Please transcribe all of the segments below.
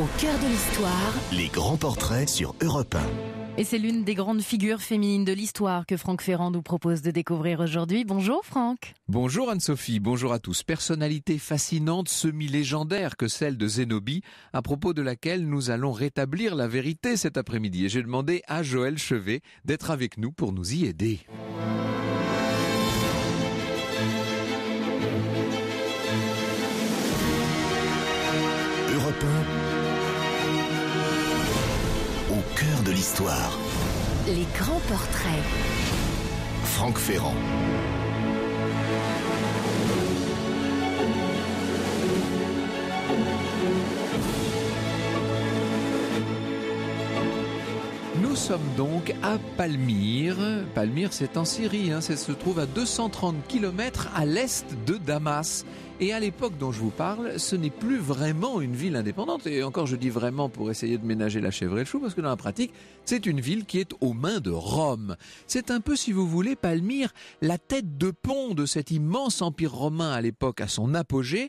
Au cœur de l'histoire, les grands portraits sur Europe 1. Et c'est l'une des grandes figures féminines de l'histoire que Franck Ferrand nous propose de découvrir aujourd'hui. Bonjour Franck. Bonjour Anne-Sophie, bonjour à tous. Personnalité fascinante, semi-légendaire que celle de Zénobie, à propos de laquelle nous allons rétablir la vérité cet après-midi. Et j'ai demandé à Joël Chevet d'être avec nous pour nous y aider. l'histoire. Les grands portraits. Franck Ferrand. Nous sommes donc à Palmyre. Palmyre, c'est en Syrie, hein, ça se trouve à 230 km à l'est de Damas. Et à l'époque dont je vous parle, ce n'est plus vraiment une ville indépendante. Et encore, je dis vraiment pour essayer de ménager la chèvre et le chou, parce que dans la pratique, c'est une ville qui est aux mains de Rome. C'est un peu, si vous voulez, Palmyre, la tête de pont de cet immense empire romain à l'époque, à son apogée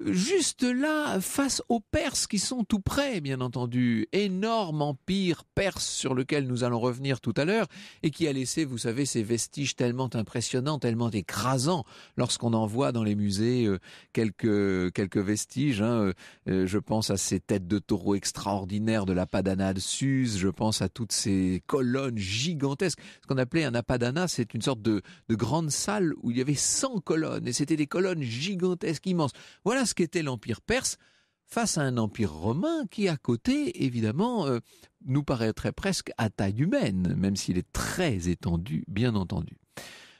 juste là, face aux Perses qui sont tout près, bien entendu. Énorme empire perse sur lequel nous allons revenir tout à l'heure et qui a laissé, vous savez, ces vestiges tellement impressionnants, tellement écrasants lorsqu'on en voit dans les musées euh, quelques, quelques vestiges. Hein. Euh, euh, je pense à ces têtes de taureaux extraordinaires de la Padana de Suse, je pense à toutes ces colonnes gigantesques. Ce qu'on appelait un apadana, c'est une sorte de, de grande salle où il y avait 100 colonnes et c'était des colonnes gigantesques, immenses. Voilà ce qu'était l'Empire perse face à un empire romain qui, à côté, évidemment, euh, nous paraîtrait presque à taille humaine, même s'il est très étendu, bien entendu.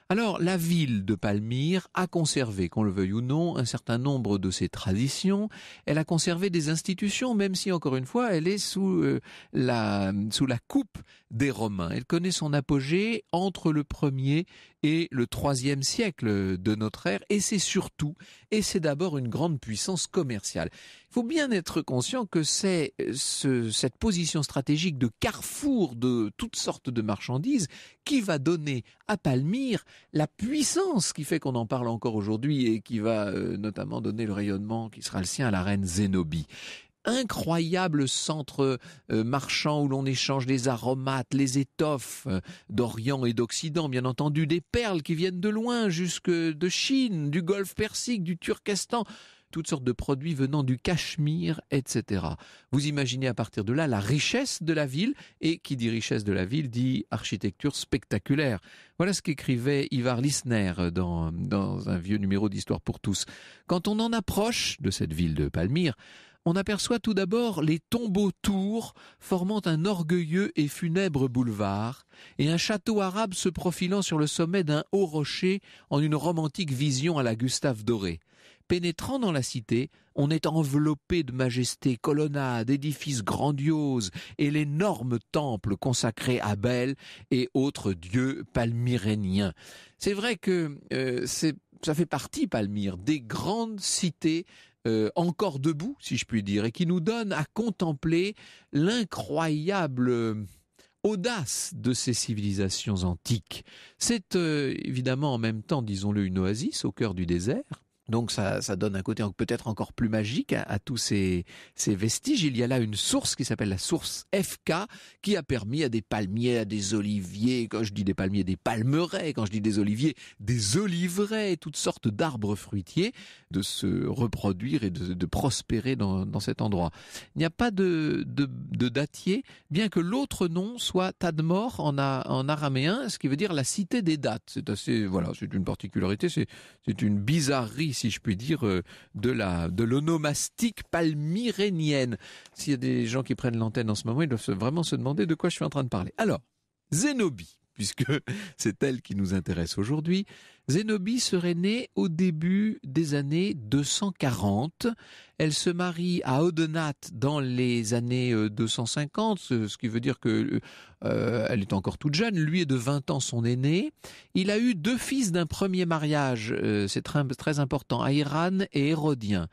Alors, la ville de Palmyre a conservé, qu'on le veuille ou non, un certain nombre de ses traditions. Elle a conservé des institutions, même si, encore une fois, elle est sous, euh, la, sous la coupe des Romains. Elle connaît son apogée entre le 1er et le 3e siècle de notre ère, et c'est surtout, et c'est d'abord une grande puissance commerciale. Il faut bien être conscient que c'est cette position stratégique de carrefour de toutes sortes de marchandises qui va donner à Palmyre la puissance qui fait qu'on en parle encore aujourd'hui et qui va euh, notamment donner le rayonnement qui sera le sien à la reine Zénobie incroyable centre euh, marchand où l'on échange les aromates, les étoffes euh, d'Orient et d'Occident, bien entendu, des perles qui viennent de loin, jusque de Chine, du Golfe Persique, du Turkestan toutes sortes de produits venant du Cachemire, etc. Vous imaginez à partir de là la richesse de la ville, et qui dit richesse de la ville dit architecture spectaculaire. Voilà ce qu'écrivait Ivar Lisner dans, dans un vieux numéro d'Histoire pour tous. Quand on en approche de cette ville de Palmyre, on aperçoit tout d'abord les tombeaux tours formant un orgueilleux et funèbre boulevard, et un château arabe se profilant sur le sommet d'un haut rocher en une romantique vision à la Gustave Doré. Pénétrant dans la cité, on est enveloppé de majesté, colonnades, édifices grandioses et l'énorme temple consacré à Bel et autres dieux palmyréniens. C'est vrai que euh, ça fait partie, Palmyre, des grandes cités euh, encore debout, si je puis dire, et qui nous donne à contempler l'incroyable euh, audace de ces civilisations antiques. C'est euh, évidemment en même temps, disons-le, une oasis au cœur du désert, donc ça, donne un côté peut-être encore plus magique à, tous ces, vestiges. Il y a là une source qui s'appelle la source FK qui a permis à des palmiers, à des oliviers, quand je dis des palmiers, des palmeraies, quand je dis des oliviers, des oliveraies, toutes sortes d'arbres fruitiers de se reproduire et de, prospérer dans, cet endroit. Il n'y a pas de, de, datier, bien que l'autre nom soit Tadmor en, araméen, ce qui veut dire la cité des dates. C'est assez, voilà, c'est une particularité, c'est une bizarrerie si je puis dire, euh, de la de l'onomastique palmyrénienne. S'il y a des gens qui prennent l'antenne en ce moment, ils doivent vraiment se demander de quoi je suis en train de parler. Alors, Zenobi puisque c'est elle qui nous intéresse aujourd'hui, Zénobie serait née au début des années 240. Elle se marie à Odenat dans les années 250, euh, ce qui veut dire que euh, euh, elle est encore toute jeune. Lui est de 20 ans son aîné. Il a eu deux fils d'un premier mariage, c'est très, très, important, Aïran et Hérodien.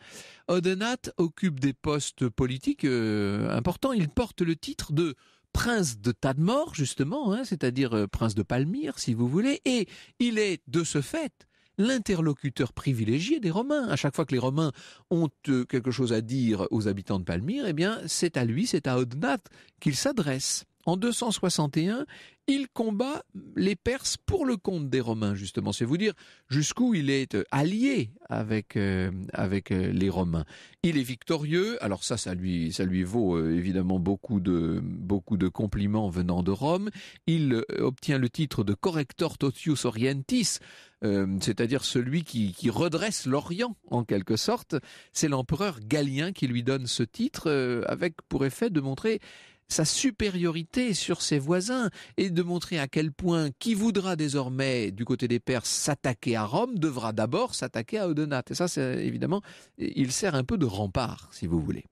Odenat occupe des postes politiques importants. Il porte le titre de prince de Tadmor, justement, hein, c'est-à-dire euh, prince de Palmyre, si vous voulez, et il est de ce fait l'interlocuteur privilégié des Romains. À chaque fois que les Romains ont euh, quelque chose à dire aux habitants de Palmyre, eh bien, c'est à lui, c'est à Odnat qu'ils s'adressent en 261, il combat les Perses pour le compte des Romains, justement. C'est vous dire jusqu'où il est euh, allié avec euh, avec euh, les Romains. Il est victorieux. Alors ça, ça lui ça lui vaut évidemment beaucoup de beaucoup de compliments venant de Rome. Il obtient le titre de corrector totius orientis, c'est-à-dire celui qui, qui redresse l'Orient en quelque sorte. C'est l'empereur Galien qui lui donne ce titre avec pour effet de montrer sa supériorité sur ses voisins et de montrer à quel point qui voudra désormais du côté des Perses s'attaquer à Rome devra d'abord s'attaquer à Odonate. Et ça, c'est évidemment, il sert un peu de rempart, si vous voulez.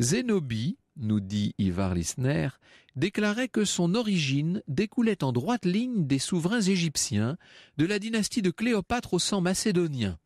Zénobie, nous dit Ivar Lisner, déclarait que son origine découlait en droite ligne des souverains égyptiens, de la dynastie de Cléopâtre au sang macédonien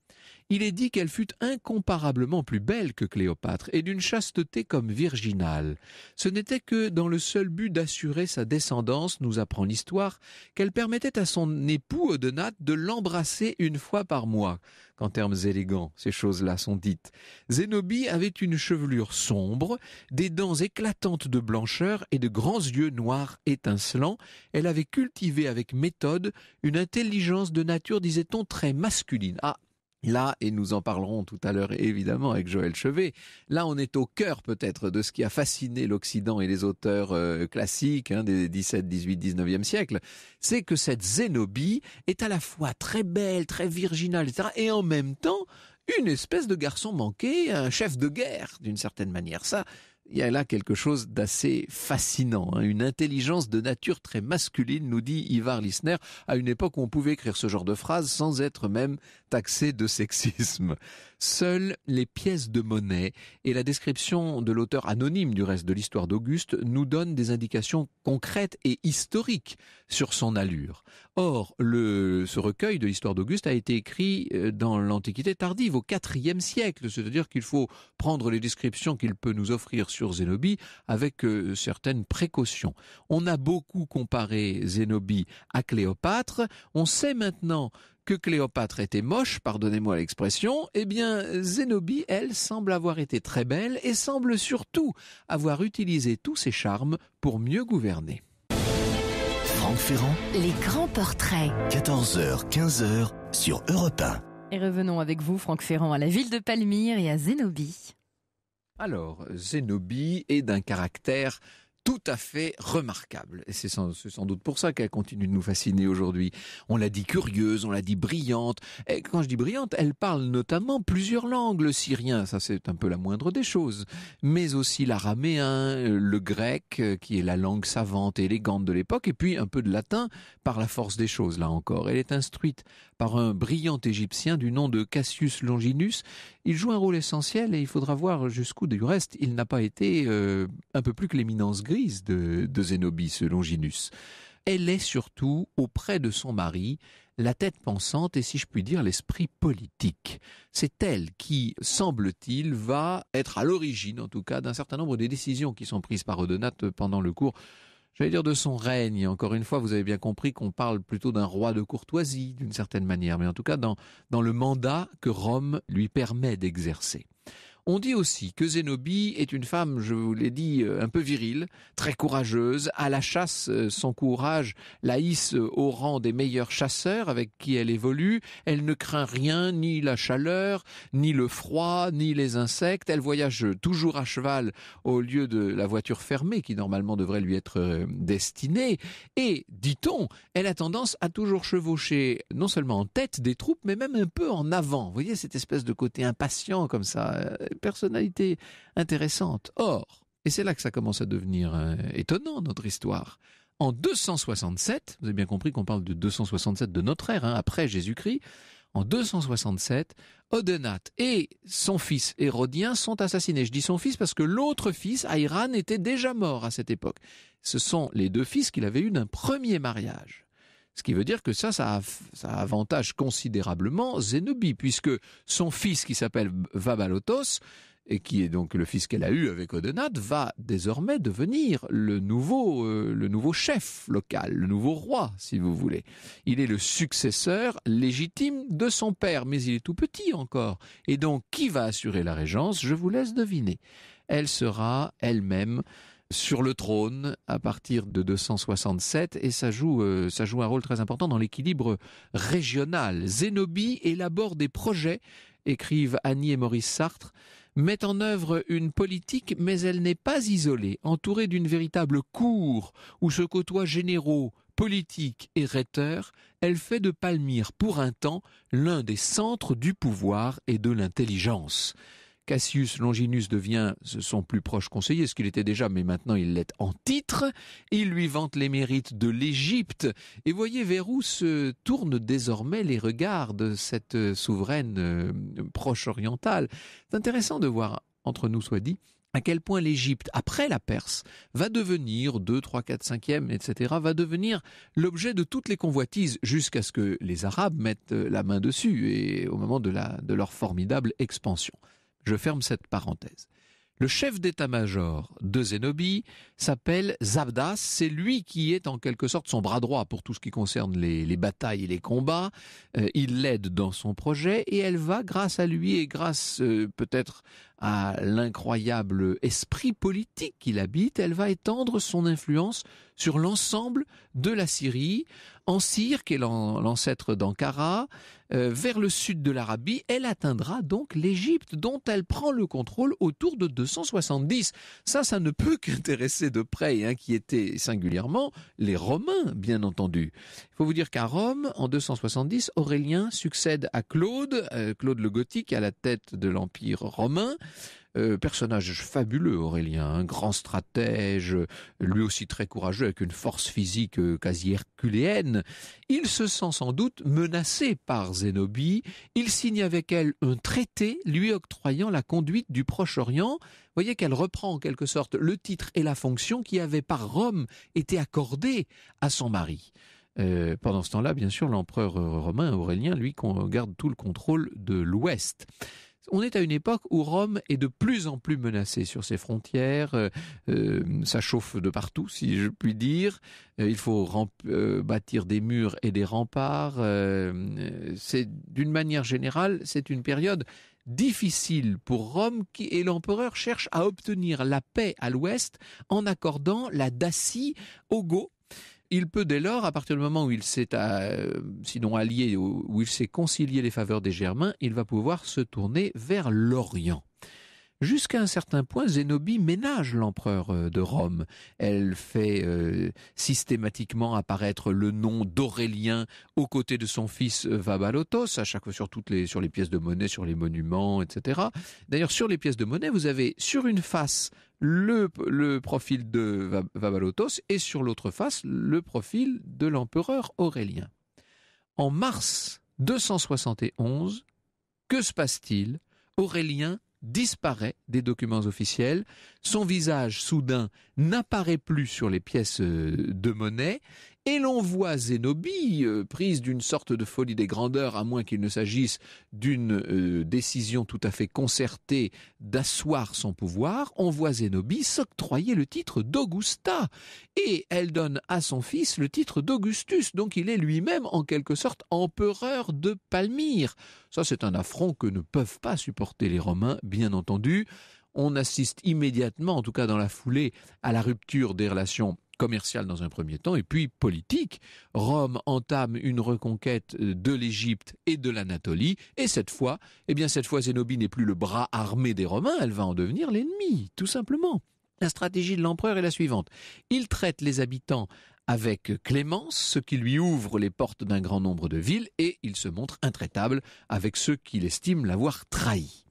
il est dit qu'elle fut incomparablement plus belle que Cléopâtre et d'une chasteté comme virginale. Ce n'était que dans le seul but d'assurer sa descendance, nous apprend l'histoire, qu'elle permettait à son époux Odenat de l'embrasser une fois par mois. Qu'en termes élégants, ces choses-là sont dites. Zénobie avait une chevelure sombre, des dents éclatantes de blancheur et de grands yeux noirs étincelants. Elle avait cultivé avec méthode une intelligence de nature, disait-on, très masculine. Ah, Là, et nous en parlerons tout à l'heure évidemment avec Joël Chevet, là on est au cœur peut-être de ce qui a fasciné l'Occident et les auteurs euh, classiques hein, des 17, 18, 19e siècle, c'est que cette Zénobie est à la fois très belle, très virginale, etc., et en même temps une espèce de garçon manqué, un chef de guerre d'une certaine manière. Ça, il y a là quelque chose d'assez fascinant, hein. une intelligence de nature très masculine, nous dit Ivar Lisner, à une époque où on pouvait écrire ce genre de phrase sans être même taxé de sexisme. Seules les pièces de monnaie et la description de l'auteur anonyme du reste de l'histoire d'Auguste nous donnent des indications concrètes et historiques sur son allure. Or, ce recueil de l'histoire d'Auguste a été écrit euh, dans l'Antiquité tardive, au IVe siècle, c'est-à-dire qu'il faut prendre les descriptions qu'il peut nous offrir sur Zénobie avec euh, certaines précautions. On a beaucoup comparé Zénobie à Cléopâtre, on sait maintenant que Cléopâtre était moche, pardonnez-moi l'expression, eh bien Zénobie, elle, semble avoir été très belle et semble surtout avoir utilisé tous ses charmes pour mieux gouverner. Franck Ferrand, les grands portraits. 14h, 15h sur Europe Et revenons avec vous, Franck Ferrand, à la ville de Palmyre et à Zénobie. Alors, Zénobie est d'un caractère tout à fait remarquable. Et c'est sans, doute pour ça qu'elle continue de nous fasciner aujourd'hui. On l'a dit curieuse, on l'a dit brillante. Et quand je dis brillante, elle parle notamment plusieurs langues, le syrien, ça c'est un peu la moindre des choses, mais aussi l'araméen, euh, le grec, euh, qui est la langue savante et élégante de l'époque, et puis un peu de latin par la force des choses, là encore. Elle est instruite par un brillant Égyptien du nom de Cassius Longinus. Il joue un rôle essentiel et il faudra voir jusqu'où du reste il n'a pas été euh, un peu plus que l'éminence grise de, de Longinus. Elle est surtout auprès de son mari la tête pensante et si je puis dire l'esprit politique. C'est elle qui, semble-t-il, va être à l'origine en tout cas d'un certain nombre des décisions qui sont prises par Odonate pendant le cours j'allais dire de son règne. Encore une fois, vous avez bien compris qu'on parle plutôt d'un roi de courtoisie, d'une certaine manière, mais en tout cas dans, dans le mandat que Rome lui permet d'exercer. On dit aussi que Zénobie est une femme, je vous l'ai dit, euh, un peu virile, très courageuse, à la chasse, euh, son courage la hisse euh, au rang des meilleurs chasseurs avec qui elle évolue, elle ne craint rien, ni la chaleur, ni le froid, ni les insectes, elle voyage toujours à cheval au lieu de la voiture fermée qui normalement devrait lui être destinée, et, dit-on, elle a tendance à toujours chevaucher, non seulement en tête des troupes, mais même un peu en avant, vous voyez cette espèce de côté impatient comme ça, personnalité intéressante. Or, et c'est là que ça commence à devenir euh, étonnant, notre histoire, en 267, vous avez bien compris qu'on parle de 267 de notre ère, hein, après Jésus-Christ, en 267, Odenath et son fils Hérodien sont assassinés. Je dis son fils parce que l'autre fils, Aïran, était déjà mort à cette époque. Ce sont les deux fils qu'il avait eus d'un premier mariage. Ce qui veut dire que ça, ça, avantage considérablement Zénobie, puisque son fils qui s'appelle Vabalotos, et qui est donc le fils qu'elle a eu avec Odenate, va désormais devenir le nouveau, euh, le nouveau chef local, le nouveau roi, si vous voulez. Il est le successeur légitime de son père, mais il est tout petit encore. Et donc, qui va assurer la régence Je vous laisse deviner. Elle sera elle-même sur le trône à partir de 267 et ça joue, euh, ça joue un rôle très important dans l'équilibre régional. Zénobie élabore des projets, écrivent Annie et Maurice Sartre, met en œuvre une politique, mais elle n'est pas isolée, entourée d'une véritable cour où se côtoient généraux, politiques et rhéteurs, elle fait de Palmyre pour un temps l'un des centres du pouvoir et de l'intelligence. Cassius Longinus devient son plus proche conseiller, ce qu'il était déjà, mais maintenant il l'est en titre. Il lui vante les mérites de l'Égypte. Et voyez vers où se tournent désormais les regards de cette souveraine euh, proche orientale. C'est intéressant de voir, entre nous soit dit, à quel point l'Égypte, après la Perse, va devenir 2, 3, 4, 5 etc., va devenir l'objet de toutes les convoitises jusqu'à ce que les Arabes mettent euh, la main dessus et au moment de leur formidable expansion. Je ferme cette parenthèse. Le chef d'état-major de Zenobi s'appelle Zabdas, c'est lui qui est en quelque sorte son bras droit pour tout ce qui concerne les, batailles et les combats, euh, il l'aide dans son projet et elle va grâce à lui et grâce euh, peut-être à l'incroyable esprit politique qu'il habite, elle va étendre son influence sur l'ensemble de la Syrie, en Syrie, qui est l'ancêtre d'Ankara, euh, vers le sud de l'Arabie, elle atteindra donc l'Égypte, dont elle prend le contrôle autour de 270. Ça, ça ne peut qu'intéresser de près et inquiéter singulièrement les Romains, bien entendu. Il faut vous dire qu'à Rome, en 270, Aurélien succède à Claude, euh, Claude le Gothique, à la tête de l'Empire romain. Euh, personnage fabuleux, Aurélien, un hein, grand stratège, lui aussi très courageux, avec une force physique euh, quasi herculéenne. Il se sent sans doute menacé par Zénobie. Il signe avec elle un traité lui octroyant la conduite du Proche-Orient. Voyez qu'elle reprend en quelque sorte le titre et la fonction qui avaient par Rome été accordés à son mari. Euh, pendant ce temps-là, bien sûr, l'empereur romain Aurélien, lui, garde tout le contrôle de l'Ouest on est à une époque où Rome est de plus en plus menacée sur ses frontières. Euh, euh, ça chauffe de partout, si je puis dire. Euh, il faut bâtir des murs et des remparts. c'est d'une manière générale, c'est une période difficile pour Rome qui, et l'empereur cherche à obtenir la paix à l'ouest en accordant la Dacie aux Goths il peut dès lors, à partir du moment où il s'est, euh, sinon allié, où il s'est concilié les faveurs des Germains, il va pouvoir se tourner vers l'Orient. Jusqu'à un certain point, Zénobie ménage l'empereur euh, de Rome. Elle fait euh, systématiquement apparaître le nom d'Aurélien aux côtés de son fils euh, Vabalotos, à chaque fois sur toutes les sur les pièces de monnaie, sur les monuments, etc. D'ailleurs, sur les pièces de monnaie, vous avez sur une face le, le profil de Vabalotos et sur l'autre face le profil de l'empereur Aurélien. En mars 271, que se passe-t-il Aurélien disparaît des documents officiels, son visage soudain n'apparaît plus sur les pièces euh, de monnaie, et l'on voit Zénobie, euh, prise d'une sorte de folie des grandeurs, à moins qu'il ne s'agisse d'une euh, décision tout à fait concertée d'asseoir son pouvoir, on voit Zénobie s'octroyer le titre d'Augusta, et elle donne à son fils le titre d'Augustus, donc il est lui-même en quelque sorte empereur de Palmyre. Ça c'est un affront que ne peuvent pas supporter les Romains, bien entendu, on assiste immédiatement, en tout cas dans la foulée, à la rupture des relations commerciales dans un premier temps, et puis politique. Rome entame une reconquête euh, de l'Égypte et de l'Anatolie, et cette fois, eh bien cette fois, Zénobie n'est plus le bras armé des Romains, elle va en devenir l'ennemi, tout simplement. La stratégie de l'empereur est la suivante. Il traite les habitants avec clémence, ce qui lui ouvre les portes d'un grand nombre de villes, et il se montre intraitable avec ceux qu'il estime l'avoir trahi.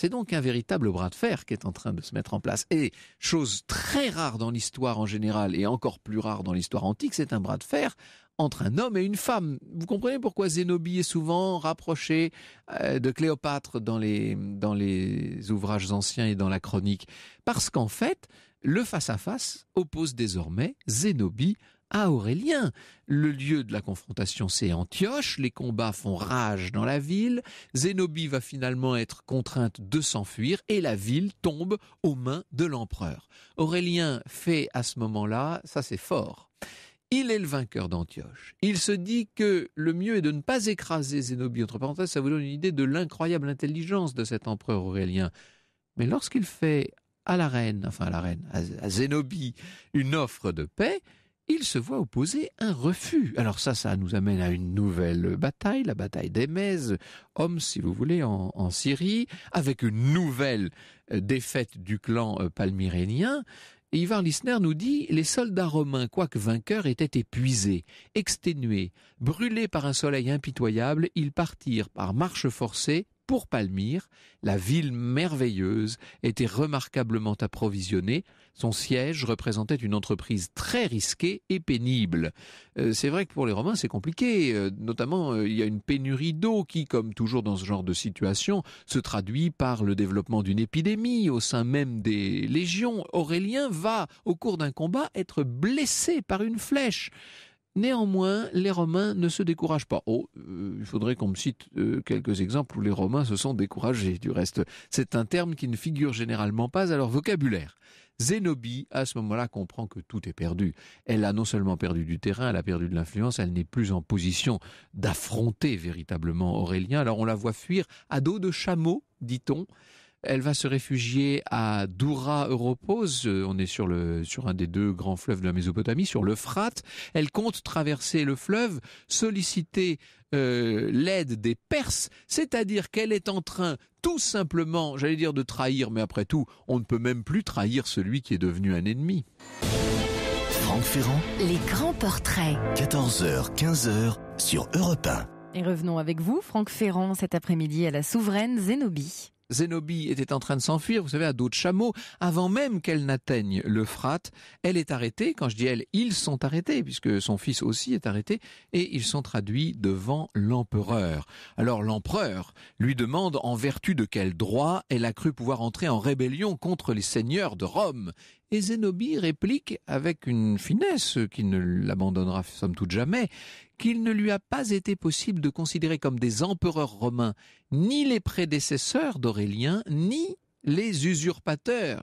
C'est donc un véritable bras de fer qui est en train de se mettre en place. Et chose très rare dans l'histoire en général, et encore plus rare dans l'histoire antique, c'est un bras de fer entre un homme et une femme. Vous comprenez pourquoi Zénobie est souvent rapprochée euh, de Cléopâtre dans les, dans les ouvrages anciens et dans la chronique Parce qu'en fait, le face à -face oppose désormais Zénobie ah, Aurélien. Le lieu de la confrontation, c'est Antioche. Les combats font rage dans la ville. Zénobie va finalement être contrainte de s'enfuir et la ville tombe aux mains de l'empereur. Aurélien fait à ce moment-là, ça c'est fort. Il est le vainqueur d'Antioche. Il se dit que le mieux est de ne pas écraser Zénobie. Entre parenthèses, ça vous donne une idée de l'incroyable intelligence de cet empereur Aurélien. Mais lorsqu'il fait à la reine, enfin à la reine, à Zénobie, une offre de paix, il se voit opposer un refus. Alors ça, ça nous amène à une nouvelle bataille, la bataille d'Emez, hommes si vous voulez, en, Syrie, avec une nouvelle euh, défaite du clan euh, palmyrénien. Ivar Lisner nous dit les soldats romains, quoique vainqueurs, étaient épuisés, exténués, brûlés par un soleil impitoyable, ils partirent par marche forcée pour Palmyre, la ville merveilleuse était remarquablement approvisionnée. Son siège représentait une entreprise très risquée et pénible. Euh, c'est vrai que pour les Romains, c'est compliqué. Euh, notamment, euh, il y a une pénurie d'eau qui, comme toujours dans ce genre de situation, se traduit par le développement d'une épidémie au sein même des légions. Aurélien va, au cours d'un combat, être blessé par une flèche. Néanmoins, les Romains ne se découragent pas. Oh, euh, il faudrait qu'on me cite euh, quelques exemples où les Romains se sont découragés. Du reste, c'est un terme qui ne figure généralement pas à leur vocabulaire. Zénobie, à ce moment-là, comprend que tout est perdu. Elle a non seulement perdu du terrain, elle a perdu de l'influence, elle n'est plus en position d'affronter véritablement Aurélien. Alors on la voit fuir à dos de chameau, dit-on, elle va se réfugier à Doura Europos, euh, on est sur, le, sur un des deux grands fleuves de la Mésopotamie, sur l'Euphrate. Elle compte traverser le fleuve, solliciter euh, l'aide des Perses, c'est-à-dire qu'elle est en train tout simplement, j'allais dire de trahir, mais après tout, on ne peut même plus trahir celui qui est devenu un ennemi. Franck Ferrand, les grands portraits. 14h, 15h sur Europe 1. Et revenons avec vous, Franck Ferrand, cet après-midi à la souveraine Zénobie. Zénobie était en train de s'enfuir, vous savez, à d'autres chameaux. avant même qu'elle n'atteigne l'Euphrate. Elle est arrêtée, quand je dis elle, ils sont arrêtés, puisque son fils aussi est arrêté, et ils sont traduits devant l'empereur. Alors l'empereur lui demande en vertu de quel droit elle a cru pouvoir entrer en rébellion contre les seigneurs de Rome. Et Zénobie réplique avec une finesse qui ne l'abandonnera somme toute jamais qu'il ne lui a pas été possible de considérer comme des empereurs romains ni les prédécesseurs d'Aurélien, ni les usurpateurs.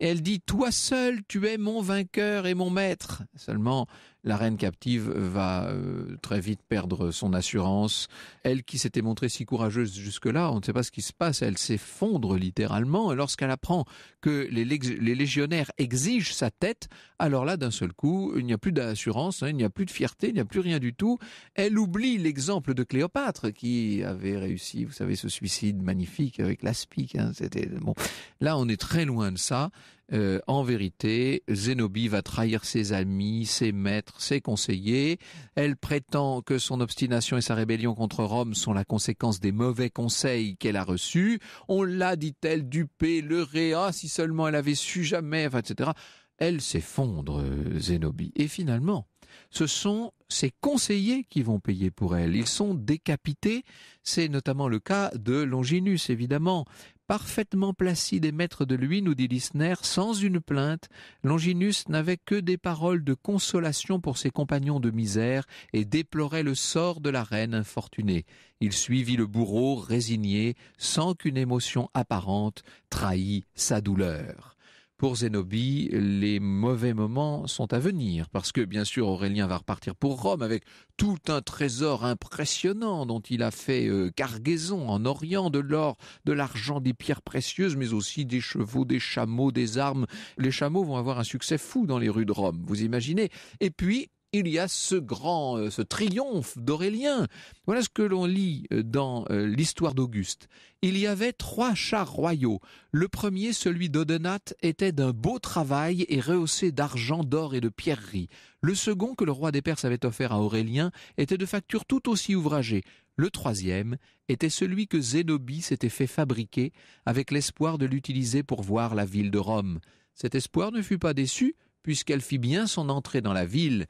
elle dit, Toi seul, tu es mon vainqueur et mon maître. Seulement, la reine captive va euh, très vite perdre son assurance. Elle qui s'était montrée si courageuse jusque-là, on ne sait pas ce qui se passe, elle s'effondre littéralement. Et lorsqu'elle apprend que les, légionnaires exigent sa tête, alors là, d'un seul coup, il n'y a plus d'assurance, hein, il n'y a plus de fierté, il n'y a plus rien du tout. Elle oublie l'exemple de Cléopâtre qui avait réussi, vous savez, ce suicide magnifique avec l'aspic. Hein, c'était bon. Là, on est très loin de ça. Euh, en vérité, Zénobie va trahir ses amis, ses maîtres, ses conseillers. Elle prétend que son obstination et sa rébellion contre Rome sont la conséquence des mauvais conseils qu'elle a reçus. On l'a, dit-elle, dupée, leurrée, ah, si seulement elle avait su jamais, etc. Elle s'effondre, Zénobie. Et finalement, ce sont ses conseillers qui vont payer pour elle. Ils sont décapités. C'est notamment le cas de Longinus, évidemment, parfaitement placide et maître de lui, nous dit Lissner, sans une plainte, Longinus n'avait que des paroles de consolation pour ses compagnons de misère et déplorait le sort de la reine infortunée. Il suivit le bourreau résigné, sans qu'une émotion apparente trahît sa douleur pour Zenobi, les mauvais moments sont à venir. Parce que, bien sûr, Aurélien va repartir pour Rome avec tout un trésor impressionnant dont il a fait euh, cargaison en Orient, de l'or, de l'argent, des pierres précieuses, mais aussi des chevaux, des chameaux, des armes. Les chameaux vont avoir un succès fou dans les rues de Rome, vous imaginez. Et puis, il y a ce grand, euh, ce triomphe d'Aurélien. Voilà ce que l'on lit euh, dans euh, l'histoire d'Auguste. Il y avait trois chars royaux. Le premier, celui d'Odenat, était d'un beau travail et rehaussé d'argent, d'or et de pierreries. Le second, que le roi des Perses avait offert à Aurélien, était de facture tout aussi ouvragée. Le troisième était celui que Zénobie s'était fait fabriquer avec l'espoir de l'utiliser pour voir la ville de Rome. Cet espoir ne fut pas déçu, puisqu'elle fit bien son entrée dans la ville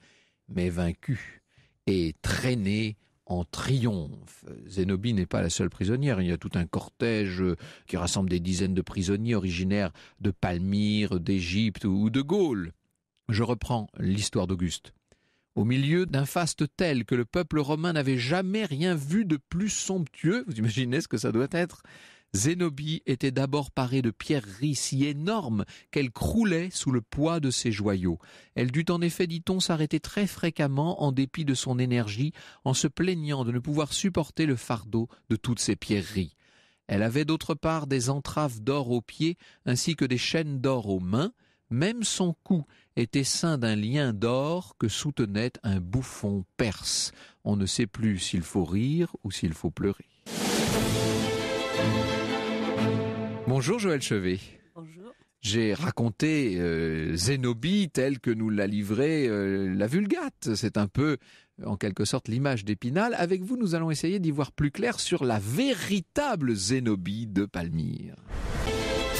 mais vaincu, et traîné en triomphe. Zénobie n'est pas la seule prisonnière. Il y a tout un cortège euh, qui rassemble des dizaines de prisonniers originaires de Palmyre, d'Égypte ou de Gaule. Je reprends l'histoire d'Auguste. Au milieu d'un faste tel que le peuple romain n'avait jamais rien vu de plus somptueux, vous imaginez ce que ça doit être, Zénobie était d'abord parée de pierreries si énormes qu'elle croulait sous le poids de ses joyaux. Elle dut en effet, dit-on, s'arrêter très fréquemment en dépit de son énergie, en se plaignant de ne pouvoir supporter le fardeau de toutes ces pierreries. Elle avait d'autre part des entraves d'or aux pieds ainsi que des chaînes d'or aux mains, même son cou était ceint d'un lien d'or que soutenait un bouffon perse. On ne sait plus s'il faut rire ou s'il faut pleurer. Bonjour Joël Chevet. Bonjour. J'ai raconté euh, Zénobie telle que nous l'a livrée euh, la Vulgate. C'est un peu, en quelque sorte, l'image d'Épinal. Avec vous, nous allons essayer d'y voir plus clair sur la véritable Zénobie de Palmyre.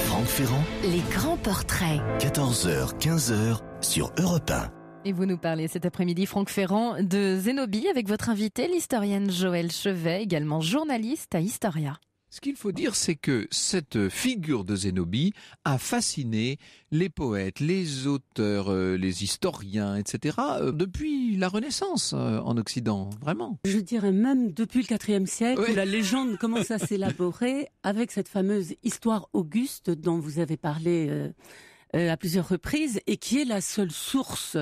Franck Ferrand. Les grands portraits. 14h, 15h sur Europe 1. Et vous nous parlez cet après-midi, Franck Ferrand, de Zénobie avec votre invité, l'historienne Joël Chevet, également journaliste à Historia. Ce qu'il faut dire, c'est que cette figure de Zénobie a fasciné les poètes, les auteurs, euh, les historiens, etc. Euh, depuis la Renaissance euh, en Occident, vraiment. Je dirais même depuis le IVe siècle, la légende commence à s'élaborer avec cette fameuse histoire auguste dont vous avez parlé à plusieurs reprises et qui est la seule source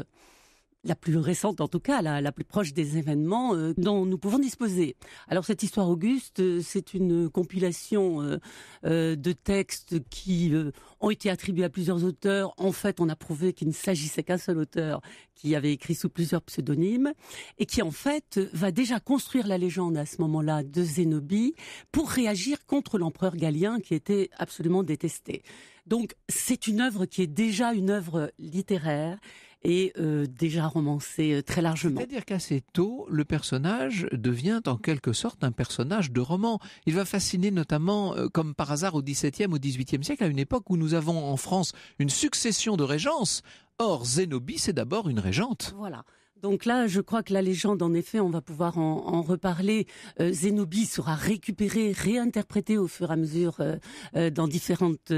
la plus récente en tout cas, la, plus proche des événements euh, dont nous pouvons disposer. Alors cette histoire Auguste, euh, c'est une compilation euh, de textes qui ont été attribués à plusieurs auteurs. En fait, on a prouvé qu'il ne s'agissait qu'un seul auteur qui avait écrit sous plusieurs pseudonymes et qui en fait va déjà construire la légende à ce moment-là de Zénobie pour réagir contre l'empereur Galien qui était absolument détesté. Donc c'est une œuvre qui est déjà une œuvre littéraire et euh, déjà romancé euh, très largement. C'est-à-dire qu'assez tôt, le personnage devient en quelque sorte un personnage de roman. Il va fasciner notamment, euh, comme par hasard, au XVIIe, au XVIIIe siècle, à une époque où nous avons en France une succession de régences. Or, Zénobie, c'est d'abord une régente. Voilà. Donc là, je crois que la légende, en effet, on va pouvoir en, reparler. Euh, Zénobie sera récupérée, réinterprétée au fur et à mesure dans différentes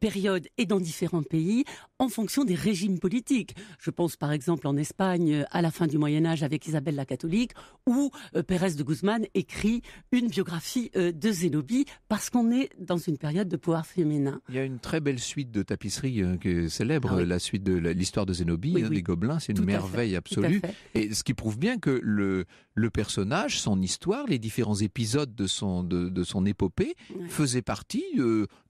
périodes et dans différents pays en fonction des régimes politiques. Je pense par exemple en Espagne euh, à la fin du Moyen Âge avec Isabelle la catholique, où euh, Pérez de Guzman écrit une biographie euh, de Zénobie, parce qu'on est dans une période de pouvoir féminin. Il y a une très belle suite de tapisseries qui célèbre, ah la suite de l'histoire de Zénobie, hein, des Gobelins, c'est une merveille absolue. Et ce qui prouve bien que le, personnage, son histoire, les différents épisodes de son, de, épopée faisaient partie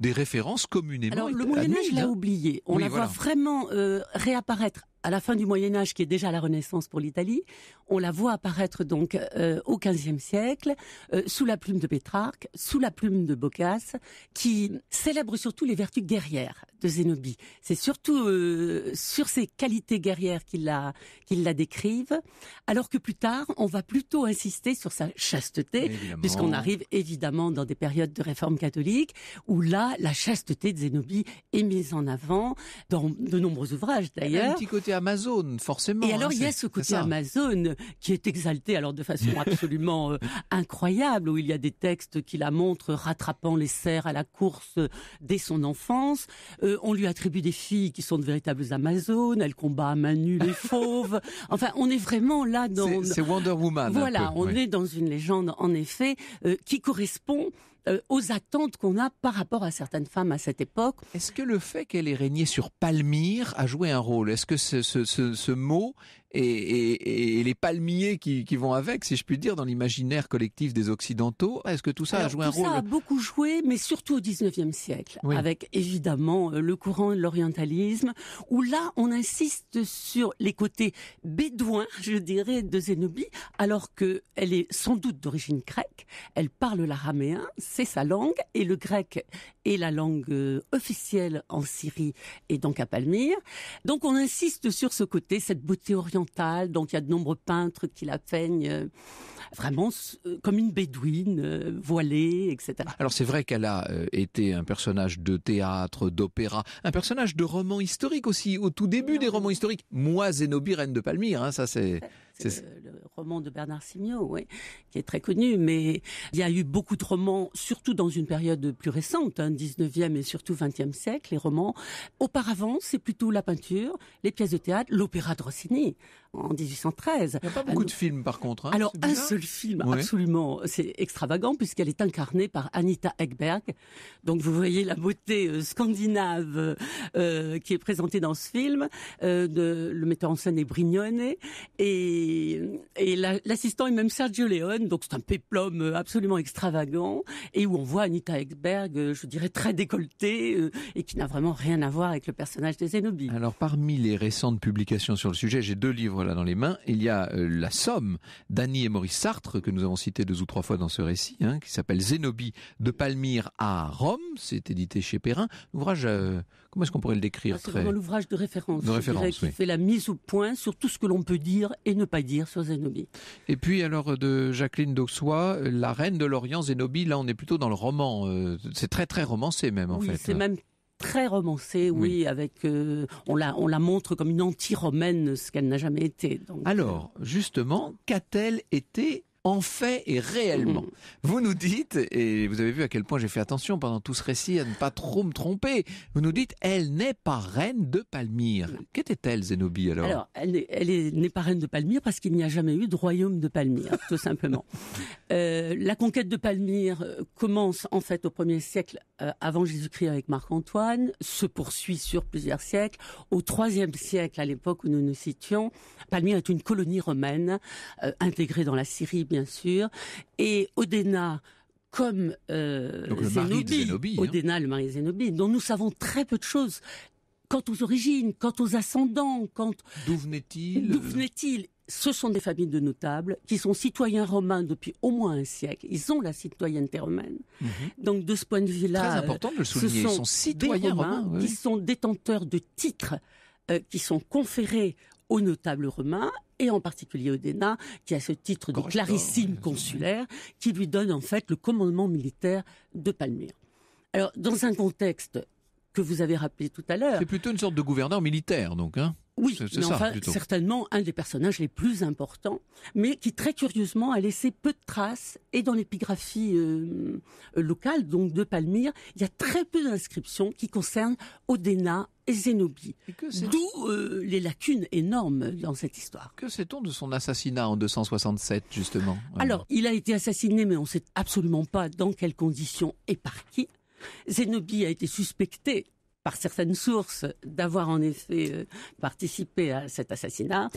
des références communément. Alors le Moyen Âge l'a hein. oublié. On la vraiment euh, réapparaître à la fin du Moyen Âge, qui est déjà la Renaissance pour l'Italie, on la voit apparaître donc euh, au XVe siècle, euh, sous la plume de Pétrarque, sous la plume de Boccace, qui célèbre surtout les vertus guerrières de Zénobie. C'est surtout euh, sur ses qualités guerrières qu'il la, qu'il la décrive, alors que plus tard, on va plutôt insister sur sa chasteté, puisqu'on arrive évidemment dans des périodes de réforme catholique, où là, la chasteté de Zénobie est mise en avant dans de nombreux ouvrages d'ailleurs. Il un petit côté Amazon, forcément. Et alors, hein, il y a ce côté Amazon qui est exaltée alors de façon absolument euh, incroyable, où il y a des textes qui la montrent rattrapant les cerfs à la course euh, dès son enfance. Euh, on lui attribue des filles qui sont de véritables Amazones, elle combat à mains nues les fauves. Enfin, on est vraiment là dans... C'est Wonder Woman. Voilà, on est dans une légende, en effet, qui correspond aux attentes qu'on a par rapport à certaines femmes à cette époque. Est-ce que le fait qu'elle ait régné sur Palmyre a joué un rôle Est-ce que ce, mot et, les palmiers qui, vont avec, si je puis dire, dans l'imaginaire collectif des Occidentaux. Est-ce que tout ça a joué un rôle Tout Ça a beaucoup joué, mais surtout au XIXe siècle, avec évidemment euh, le courant de l'orientalisme, où là on insiste sur les côtés bédouins, je dirais, de Zénobie, alors que elle est sans doute d'origine grecque. Elle parle l'araméen, c'est sa langue, et le grec est la langue euh, officielle en Syrie et donc à Palmyre. Donc on insiste sur ce côté, cette beauté orientale donc il y a de nombreux peintres qui la peignent euh, vraiment euh, comme une bédouine, euh, voilée, etc. Alors c'est vrai qu'elle a été un personnage de théâtre, d'opéra, un personnage de roman historique aussi, au tout début des romans historiques. Moi, Zénobie, reine de Palmyre, hein, ça c'est... le, roman de Bernard Simiot, qui est très connu. Mais il y a eu beaucoup de romans, surtout dans une période plus récente, 19e hein, et surtout 20e siècle, les romans. Auparavant, c'est plutôt la peinture, les pièces de théâtre, l'opéra de Rossini en 1813. Il n'y a pas beaucoup de films par contre. Hein, Alors un seul film, absolument, c'est extravagant puisqu'elle est incarnée par Anita Ekberg. Donc vous voyez la beauté euh, scandinave euh, qui est présentée dans ce film. Euh, de, le metteur en scène est Brignone et et, l'assistant est même Sergio Leone, donc c'est un péplum euh, absolument extravagant, et où on voit Anita Ekberg, euh, je dirais très décolletée, euh, et qui n'a vraiment rien à voir avec le personnage de Zenobi. Alors parmi les récentes publications sur le sujet, j'ai deux livres là dans les mains. Il y a La Somme d'Annie et Maurice Sartre, que nous avons cité deux ou trois fois dans ce récit, hein, qui s'appelle Zenobi de Palmyre à Rome, c'est édité chez Perrin, ouvrage Comment est-ce qu'on pourrait le décrire ah, C'est l'ouvrage de référence, de dirais, qui fait la mise au point sur tout ce que l'on peut dire et ne pas dire sur Zénobie. Et puis alors de Jacqueline d'Auxois, La Reine de l'Orient, Zénobie, là on est plutôt dans le roman. Euh, c'est très très romancé même en fait. C'est hein. même très romancé, oui, avec euh, on la on la montre comme une anti-romaine, ce qu'elle n'a jamais été. Alors, justement, qu'a-t-elle été en fait et réellement. Mmh. Vous nous dites, et vous avez vu à quel point j'ai fait attention pendant tout ce récit à ne pas trop me tromper, vous nous dites, elle n'est pas reine de Palmyre. Mmh. Qu'était-elle, Zénobie, alors elle n'est pas reine de Palmyre parce qu'il n'y a jamais eu de royaume de Palmyre, tout simplement. Euh, la conquête de Palmyre euh, commence en fait au 1er siècle euh, avant Jésus-Christ avec Marc-Antoine, se poursuit sur plusieurs siècles. Au troisième siècle, à l'époque où nous nous situons, Palmyre est une colonie romaine, euh, intégrée dans la Syrie, bien sûr. Et Odena comme euh, le mari hein. le dont nous savons très peu de choses, quant aux origines, quant aux ascendants, quant d'où venait-il venait-il ce sont des familles de notables qui sont citoyens romains depuis au moins un siècle. Ils ont la citoyenneté romaine. Mhm. Donc de ce point de vue-là, euh, Ce sont ils citoyens romains, qui sont détenteurs de titres euh, qui sont conférés aux notables romains et en particulier au Dénat, qui a ce titre de clarissime consulaire, qui lui donne en fait le commandement militaire de Palmyre. Alors, dans un contexte que vous avez rappelé tout à l'heure... C'est plutôt une sorte de gouverneur militaire, donc. Hein. Oui, certainement un des personnages les plus importants, mais qui très curieusement a laissé peu de traces. Et dans l'épigraphie euh, locale, donc de Palmyre, il y a très peu d'inscriptions qui concernent Odéna et Zénobie. D'où euh, les lacunes énormes dans cette histoire. Que sait-on de son assassinat en 267, justement euh. Alors, il a été assassiné, mais on ne sait absolument pas dans quelles conditions et par qui. Zenobi a été suspectée par certaines sources d'avoir en effet euh, participé à cet assassinat.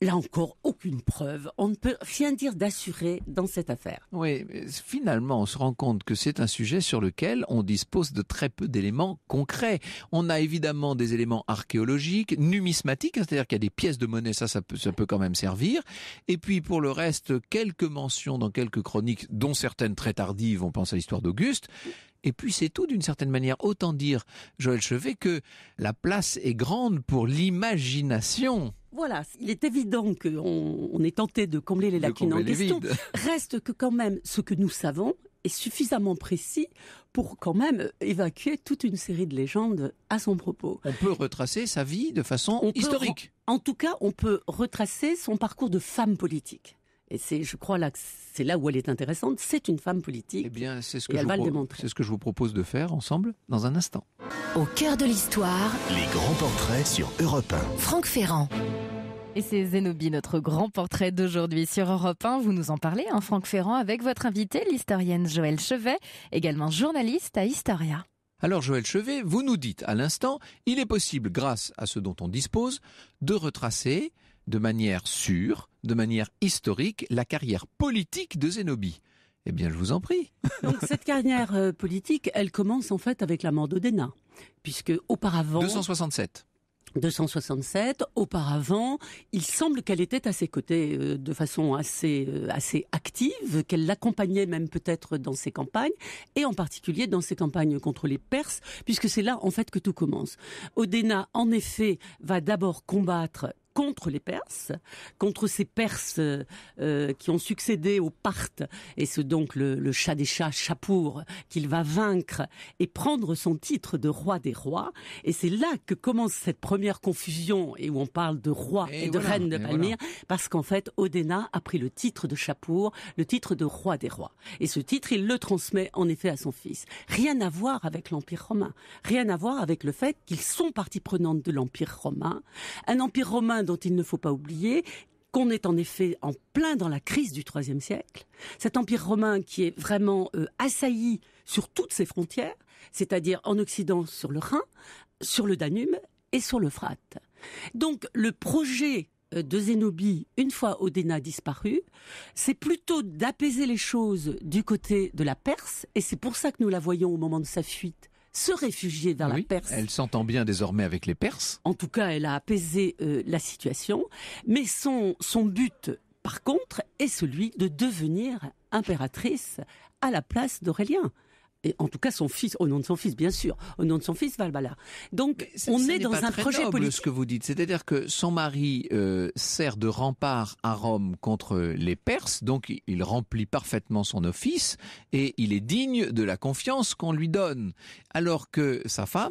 Là encore, aucune preuve. On ne peut rien dire d'assuré dans cette affaire. Oui, finalement, on se rend compte que c'est un sujet sur lequel on dispose de très peu d'éléments concrets. On a évidemment des éléments archéologiques, numismatiques, hein, c'est-à-dire qu'il y a des pièces de monnaie, ça, ça peut quand même servir. Et puis, pour le reste, quelques mentions dans quelques chroniques, dont certaines très tardives, on pense à l'histoire d'Auguste et puis c'est tout d'une certaine manière. Autant dire, Joël Chevet, que la place est grande pour l'imagination. Voilà, il est évident qu'on est tenté de combler les lacunes en question. Reste que quand même, ce que nous savons est suffisamment précis pour quand même évacuer toute une série de légendes à son propos. On peut retracer sa vie de façon historique. en tout cas, on peut retracer son parcours de femme politique. Et c'est, je crois là, c'est là où elle est intéressante. C'est une femme politique. Eh bien, c'est ce que je C'est ce que je vous propose de faire ensemble dans un instant. Au cœur de l'histoire, les grands portraits sur Europe 1. Franck Ferrand. Et c'est Zenobi, notre grand portrait d'aujourd'hui sur Europe 1. Vous nous en parlez, hein, Franck Ferrand, avec votre invité, l'historienne Joëlle Chevet, également journaliste à Historia. Alors Joëlle Chevet, vous nous dites à l'instant, il est possible, grâce à ce dont on dispose, de retracer de manière sûre de manière historique la carrière politique de Zénobie. Eh bien, je vous en prie. cette carrière euh, politique, elle commence en fait avec la mort d'Odena, puisque auparavant... 267. 267. Auparavant, il semble qu'elle était à ses côtés euh, de façon assez euh, assez active, qu'elle l'accompagnait même peut-être dans ses campagnes et en particulier dans ses campagnes contre les Perses, puisque c'est là en fait que tout commence. Odena, en effet, va d'abord combattre contre les Perses, contre ces Perses euh, euh, qui ont succédé aux Parthes, et c'est donc le, chat des chats, Chapour, qu'il va vaincre et prendre son titre de roi des rois. Et c'est là que commence cette première confusion et où on parle de roi et, de reine de Palmyre, parce qu'en fait, Odena a pris le titre de Chapour, le titre de roi des rois. Et ce titre, il le transmet en effet à son fils. Rien à voir avec l'Empire romain, rien à voir avec le fait qu'ils sont partie prenante de l'Empire romain, un Empire romain dont il ne faut pas oublier qu'on est en effet en plein dans la crise du IIIe siècle, cet empire romain qui est vraiment euh, assailli sur toutes ses frontières, c'est-à-dire en Occident sur le Rhin, sur le Danube et sur l'Euphrate. Donc le projet euh, de Zénobie, une fois Odéna disparu, c'est plutôt d'apaiser les choses du côté de la Perse, et c'est pour ça que nous la voyons au moment de sa fuite se réfugier dans la Perse. Elle s'entend bien désormais avec les Perses. En tout cas, elle a apaisé euh, la situation. Mais son, son but, par contre, est celui de devenir impératrice à la place d'Aurélien et en tout cas son fils, au nom de son fils bien sûr, au nom de son fils Valbala. Donc on est, dans un projet politique. Ce que vous dites, c'est-à-dire que son mari euh, sert de rempart à Rome contre les Perses, donc il remplit parfaitement son office et il est digne de la confiance qu'on lui donne, alors que sa femme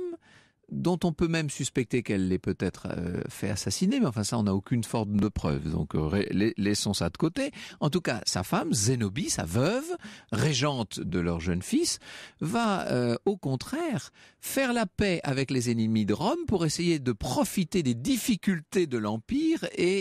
dont on peut même suspecter qu'elle l'ait peut-être euh, fait assassiner, mais enfin ça, on n'a aucune forme de preuve, donc euh, laissons ça de côté. En tout cas, sa femme, Zénobie, sa veuve, régente de leur jeune fils, va euh, au contraire faire la paix avec les ennemis de Rome pour essayer de profiter des difficultés de l'Empire et,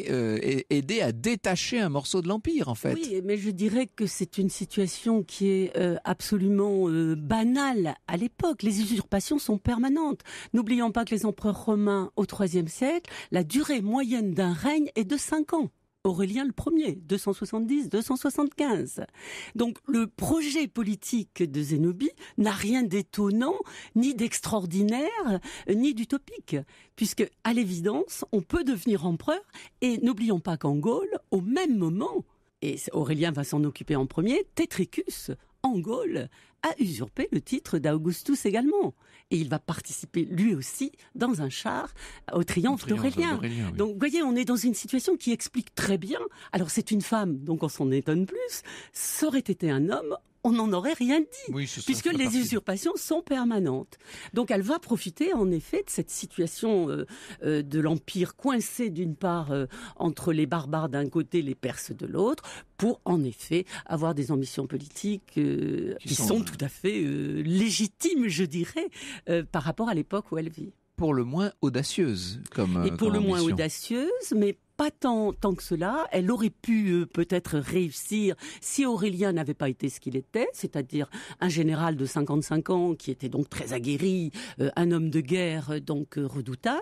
aider à détacher un morceau de l'Empire, en fait. Oui, mais je dirais que c'est une situation qui est absolument banale à l'époque. Les usurpations sont permanentes. N'oublions pas que les empereurs romains au IIIe siècle, la durée moyenne d'un règne est de 5 ans. Aurélien le premier, 270-275. Donc le projet politique de Zénobie n'a rien d'étonnant, ni d'extraordinaire, ni d'utopique, puisque à l'évidence, on peut devenir empereur, et n'oublions pas qu'en Gaule, au même moment, et Aurélien va s'en occuper en premier, Tétricus, en Gaule, a usurpé le titre d'Augustus également. Et il va participer lui aussi dans un char au triomphe, d'Aurélien. Donc vous voyez, on est dans une situation qui explique très bien. Alors c'est une femme, donc on s'en étonne plus. Ça aurait été un homme, on n'en aurait rien dit, puisque les usurpations sont permanentes. Donc elle va profiter en effet de cette situation euh, euh, de l'Empire coincé d'une part euh, entre les barbares d'un côté, les Perses de l'autre, pour en effet avoir des ambitions politiques qui, sont, tout à fait légitimes, je dirais, par rapport à l'époque où elle vit pour le moins audacieuse comme et pour le moins audacieuse mais pas tant, tant que cela. Elle aurait pu euh, peut-être réussir si Aurélien n'avait pas été ce qu'il était, c'est-à-dire un général de 55 ans qui était donc très aguerri, euh, un homme de guerre euh, donc redoutable.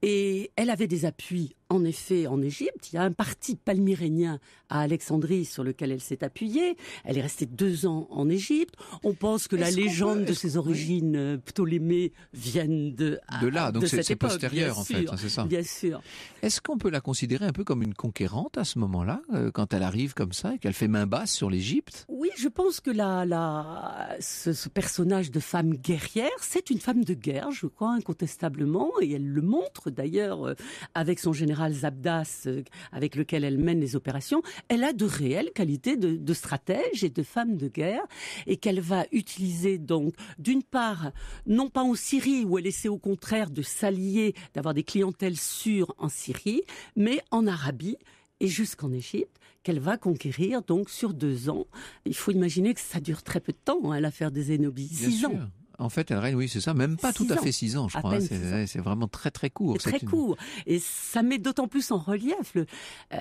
Et elle avait des appuis en effet en Égypte. Il y a un parti palmyrénien à Alexandrie sur lequel elle s'est appuyée. Elle est restée deux ans en Égypte. On pense que la légende de ses origines oui. ptolémées viennent de, de là, donc c'est postérieur en fait, hein, c'est ça. Bien sûr. Est-ce qu'on peut la considérer un peu comme une conquérante à ce moment-là, euh, quand elle arrive comme ça et qu'elle fait main basse sur l'Égypte Oui, je pense que la, la, ce, personnage de femme guerrière, c'est une femme de guerre, je crois, incontestablement, et elle le montre d'ailleurs euh, avec son général Zabdas, euh, avec lequel elle mène les opérations. Elle a de réelles qualités de, de stratège et de femme de guerre, et qu'elle va utiliser donc, d'une part, non pas en Syrie, où elle essaie au contraire de s'allier, d'avoir des clientèles sûres en Syrie, mais en Arabie et jusqu'en Égypte, qu'elle va conquérir donc sur deux ans. Il faut imaginer que ça dure très peu de temps, hein, l'affaire des Zénobies, six ans. En fait, elle règne, oui, c'est ça, même pas tout à fait six ans, je crois. Hein, c'est vraiment très très court. Très court, et ça met d'autant plus en relief euh,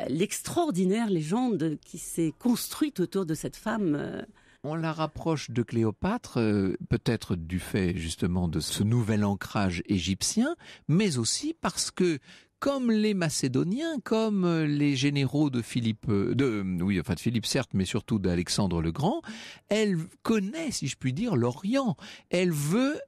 l'extraordinaire légende qui s'est construite autour de cette femme. Euh, on la rapproche de Cléopâtre, euh, peut-être du fait justement de ce nouvel ancrage égyptien, mais aussi parce que comme les Macédoniens, comme euh, les généraux de Philippe, euh, de, oui, enfin de Philippe certes, mais surtout d'Alexandre le Grand, elle connaît, si je puis dire, l'Orient. Elle veut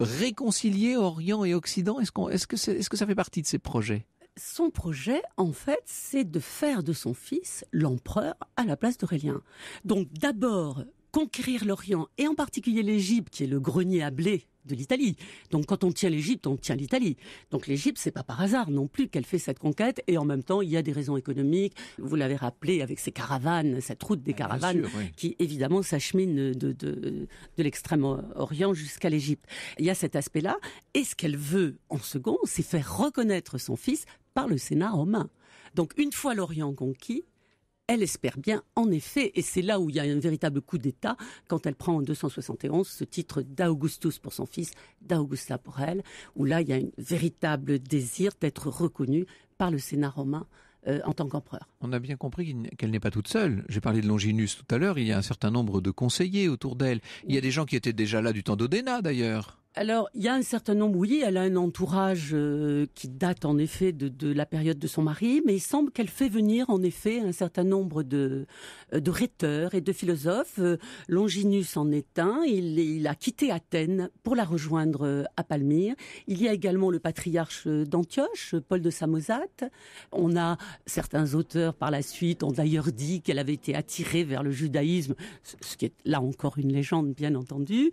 réconcilier Orient et Occident. Est-ce que, est-ce que ça fait partie de ses projets son projet, en fait, c'est de faire de son fils l'empereur à la place d'Aurélien. Donc d'abord, conquérir l'Orient, et en particulier l'Égypte, qui est le grenier à blé de l'Italie. Donc quand on tient l'Égypte, on tient l'Italie. Donc l'Égypte, n'est pas par hasard non plus qu'elle fait cette conquête. Et en même temps, il y a des raisons économiques. Vous l'avez rappelé avec ces caravanes, cette route des ah, caravanes, qui évidemment s'achemine de, de l'extrême-orient jusqu'à l'Égypte. Il y a cet aspect-là. Et ce qu'elle veut en second, c'est faire reconnaître son fils par le Sénat romain. Donc une fois l'Orient conquis, elle espère bien, en effet, et c'est là où il y a un véritable coup d'État, quand elle prend en 271 ce titre d'Augustus pour son fils, d'Augusta pour elle, où là il y a un véritable désir d'être reconnue par le Sénat romain euh, en tant qu'empereur. On a bien compris qu'elle n'est pas toute seule. J'ai parlé de Longinus tout à l'heure, il y a un certain nombre de conseillers autour d'elle. Il y a des gens qui étaient déjà là du temps d'Odéna d'ailleurs. Alors, il y a un certain nombre, oui, elle a un entourage euh, qui date en effet de, la période de son mari, mais il semble qu'elle fait venir en effet un certain nombre de, euh, de rhéteurs et de philosophes. Euh, Longinus en est un, il a quitté Athènes pour la rejoindre à Palmyre. Il y a également le patriarche d'Antioche, Paul de Samosate. On a certains auteurs par la suite ont d'ailleurs dit qu'elle avait été attirée vers le judaïsme, ce qui est là encore une légende bien entendu.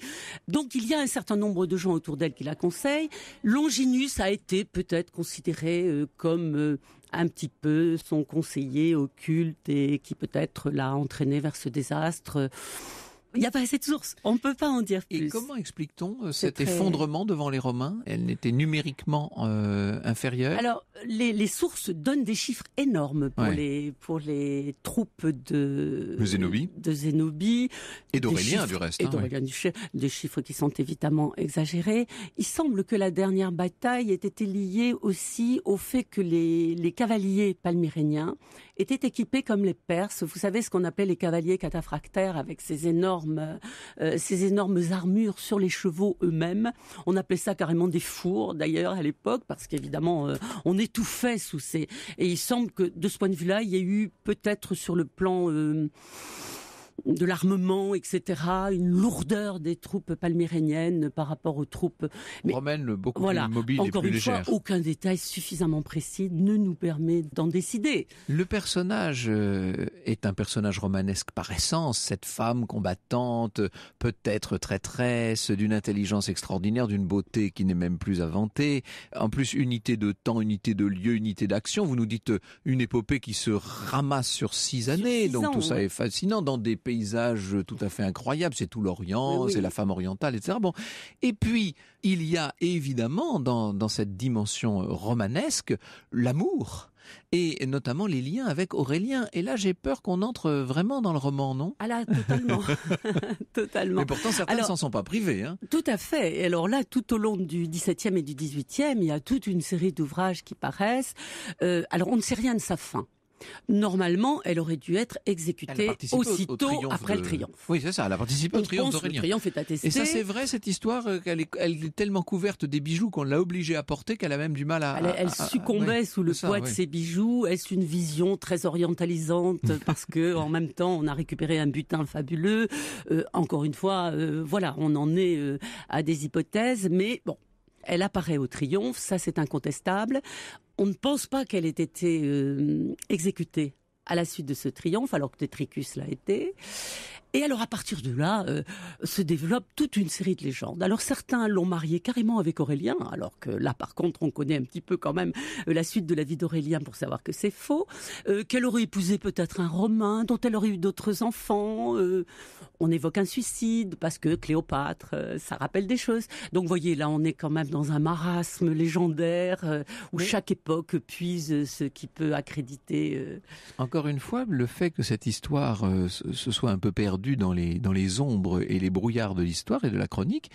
Donc il y a un certain nombre de de gens autour d'elle qui la conseillent. Longinus a été peut-être considéré euh, comme euh, un petit peu son conseiller occulte et qui peut-être l'a entraîné vers ce désastre. Il n'y a pas assez de sources. On ne peut pas en dire plus. Et comment explique-t-on euh, cet effondrement devant les Romains Elle n'était numériquement euh, inférieure. Alors, les, les, sources donnent des chiffres énormes pour, les, pour les troupes de Zénobie. De Zénobie et d'Aurélien, du reste. Hein, des chiffres qui sont évidemment exagérés. Il semble que la dernière bataille ait été liée aussi au fait que les, les cavaliers palmyréniens étaient équipés comme les Perses. Vous savez ce qu'on appelle les cavaliers cataphractaires avec ces énormes euh, ces énormes armures sur les chevaux eux-mêmes. On appelait ça carrément des fours d'ailleurs à l'époque parce qu'évidemment euh, on étouffait sous ces. Et il semble que de ce point de vue-là, il y a eu peut-être sur le plan euh, de l'armement, etc. Une lourdeur des troupes palmyréniennes par rapport aux troupes romaines, beaucoup mobiles encore plus une Fois, aucun détail suffisamment précis ne nous permet d'en décider. Le personnage euh, est un personnage romanesque par essence. Cette femme combattante, peut-être traîtresse, d'une intelligence extraordinaire, d'une beauté qui n'est même plus inventée. En plus, unité de temps, unité de lieu, unité d'action. Vous nous dites euh, une épopée qui se ramasse sur six années, donc tout ça est fascinant dans des paysages tout à fait incroyable. c'est tout l'Orient, c'est la femme orientale, etc. Bon, et puis il y a évidemment dans, cette dimension romanesque l'amour et notamment les liens avec Aurélien. Et là, j'ai peur qu'on entre vraiment dans le roman, non Ah là, totalement. totalement. Mais pourtant, certains ne s'en sont pas privés. Hein. Tout à fait. Et alors là, tout au long du XVIIe et du XVIIIe, il y a toute une série d'ouvrages qui paraissent. Euh, alors, on ne sait rien de sa fin. Normalement, elle aurait dû être exécutée aussitôt après le triomphe. Oui, c'est ça. Elle a participé au triomphe d'Aurélien. Le triomphe est attesté. Et ça, c'est vrai cette histoire euh, elle est tellement couverte des bijoux qu'on l'a obligée à porter qu'elle a même du mal à. Elle, succombait sous le poids de ses bijoux. Est-ce une vision très orientalisante parce que en même temps, on a récupéré un butin fabuleux. Euh, encore une fois, euh, voilà, on en est à des hypothèses, mais bon. Elle apparaît au triomphe, ça c'est incontestable on ne pense pas qu'elle ait été euh, exécutée à la suite de ce triomphe, alors que Tétricus l'a été. Et alors à partir de là, euh, se développe toute une série de légendes. Alors certains l'ont mariée carrément avec Aurélien, alors que là par contre on connaît un petit peu quand même euh, la suite de la vie d'Aurélien pour savoir que c'est faux, euh, qu'elle aurait épousé peut-être un Romain dont elle aurait eu d'autres enfants. on évoque un suicide parce que Cléopâtre, ça rappelle des choses. Donc voyez, là on est quand même dans un marasme légendaire où chaque époque puise ce qui peut accréditer. Encore une fois, le fait que cette histoire se soit un peu perdue, dans les, dans les ombres et les brouillards de l'histoire et de la chronique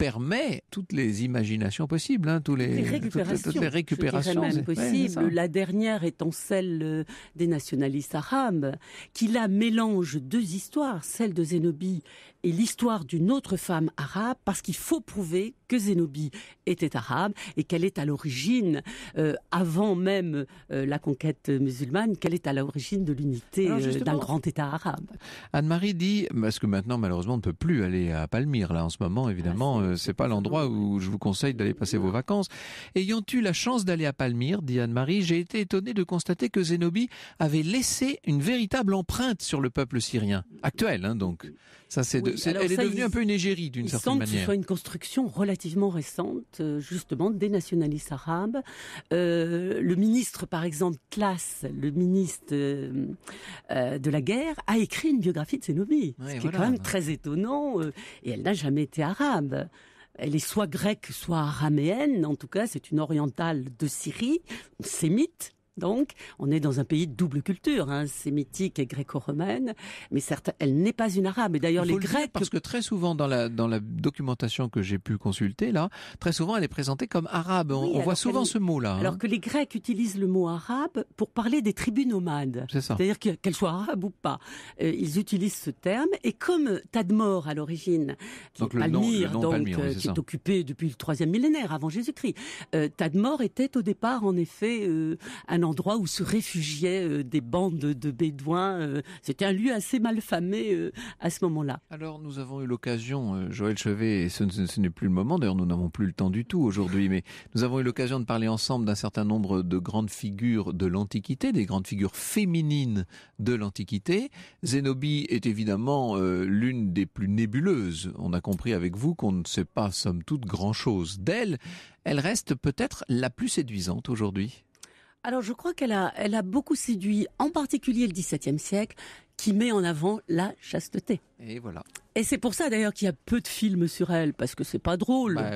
permet toutes les imaginations possibles, hein, tous les, toutes, les récupérations hein. possibles. la dernière étant celle euh, des nationalistes arabes, qui là mélange deux histoires, celle de Zénobie et l'histoire d'une autre femme arabe, parce qu'il faut prouver que Zénobie était arabe et qu'elle est à l'origine, euh, avant même euh, la conquête musulmane, qu'elle est à l'origine de l'unité d'un grand État arabe. Anne-Marie dit, parce que maintenant malheureusement on ne peut plus aller à Palmyre, là en ce moment évidemment, ah, ce c'est pas l'endroit où je vous conseille d'aller passer vos vacances. Ayant eu la chance d'aller à Palmyre, dit Anne-Marie, j'ai été étonné de constater que Zénobie avait laissé une véritable empreinte sur le peuple syrien actuel. Hein, donc, ça c'est, elle est devenue un peu une égérie d'une certaine manière. Il semble que ce soit une construction relativement récente, euh, justement des nationalistes arabes. Euh, le ministre, par exemple, Classe, le ministre euh, de la guerre, a écrit une biographie de Zénobie, ce qui est quand même très étonnant. et elle n'a jamais été arabe. Elle est soit grecque, soit araméenne. En tout cas, c'est une orientale de Syrie, sémite, donc, on est dans un pays de double culture, hein, sémitique et gréco-romaine, mais certes, elle n'est pas une arabe. Et d'ailleurs, les Grecs... parce que très souvent, dans la, dans la documentation que j'ai pu consulter, là, très souvent, elle est présentée comme arabe. On, voit souvent ce mot-là. Hein. Alors que les Grecs utilisent le mot arabe pour parler des tribus nomades. C'est ça. à dire qu'elles soient arabes ou pas. Euh, ils utilisent ce terme. Et comme Tadmor, à l'origine, qui donc est occupé depuis le troisième millénaire avant Jésus-Christ, euh, Tadmor était au départ, en effet, euh, un un endroit où se réfugiaient euh, des bandes de bédouins. Euh, c'était un lieu assez mal famé euh, à ce moment-là. Alors nous avons eu l'occasion, Joël Chevet, et ce, n'est plus le moment, d'ailleurs nous n'avons plus le temps du tout aujourd'hui, mais nous avons eu l'occasion de parler ensemble d'un certain nombre de grandes figures de l'Antiquité, des grandes figures féminines de l'Antiquité. Zénobie est évidemment l'une des plus nébuleuses. On a compris avec vous qu'on ne sait pas somme toute grand-chose d'elle. Elle reste peut-être la plus séduisante aujourd'hui. Alors je crois qu'elle a, elle a beaucoup séduit, en particulier le XVIIe siècle, qui met en avant la chasteté. Et voilà. Et c'est pour ça d'ailleurs qu'il y a peu de films sur elle, parce que c'est pas drôle. Bah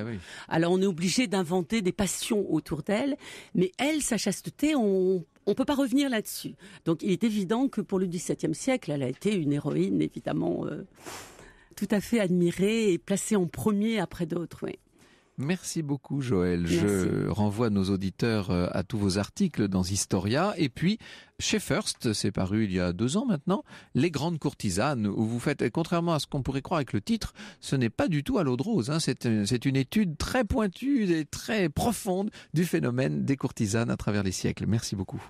Alors on est obligé d'inventer des passions autour d'elle, mais elle, sa chasteté, on on peut pas revenir là-dessus. Donc il est évident que pour le XVIIe siècle, elle a été une héroïne évidemment euh, tout à fait admirée et placée en premier après d'autres. Oui. Merci beaucoup Joël. Je renvoie nos auditeurs euh, à tous vos articles dans Historia. Et puis, chez First, c'est paru il y a deux ans maintenant, Les Grandes Courtisanes, où vous faites, contrairement à ce qu'on pourrait croire avec le titre, ce n'est pas du tout à l'eau de rose. Hein. c'est une étude très pointue et très profonde du phénomène des courtisanes à travers les siècles. Merci beaucoup.